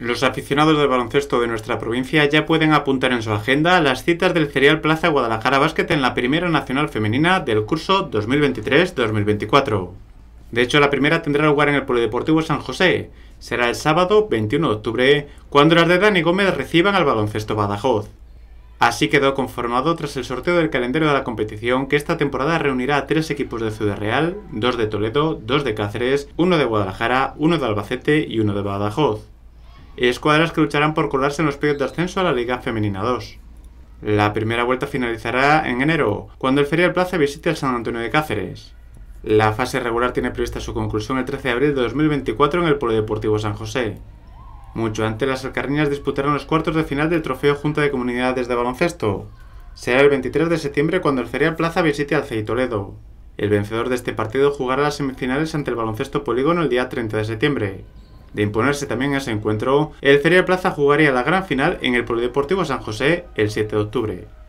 Los aficionados del baloncesto de nuestra provincia ya pueden apuntar en su agenda las citas del Cereal Plaza Guadalajara Básquet en la Primera Nacional Femenina del curso 2023-2024. De hecho, la primera tendrá lugar en el Polideportivo San José. Será el sábado 21 de octubre, cuando las de Dani Gómez reciban al baloncesto Badajoz. Así quedó conformado tras el sorteo del calendario de la competición que esta temporada reunirá a tres equipos de Ciudad Real, dos de Toledo, dos de Cáceres, uno de Guadalajara, uno de Albacete y uno de Badajoz escuadras que lucharán por colarse en los playoffs de ascenso a la Liga Femenina 2. La primera vuelta finalizará en enero, cuando el Ferial Plaza visite al San Antonio de Cáceres. La fase regular tiene prevista su conclusión el 13 de abril de 2024 en el Polideportivo San José. Mucho antes, las alcarriñas disputarán los cuartos de final del Trofeo Junta de Comunidades de Baloncesto. Será el 23 de septiembre cuando el Ferial Plaza visite al CEI Toledo. El vencedor de este partido jugará las semifinales ante el Baloncesto Polígono el día 30 de septiembre de imponerse también en ese encuentro, el Ferial Plaza jugaría la gran final en el Polideportivo San José el 7 de octubre.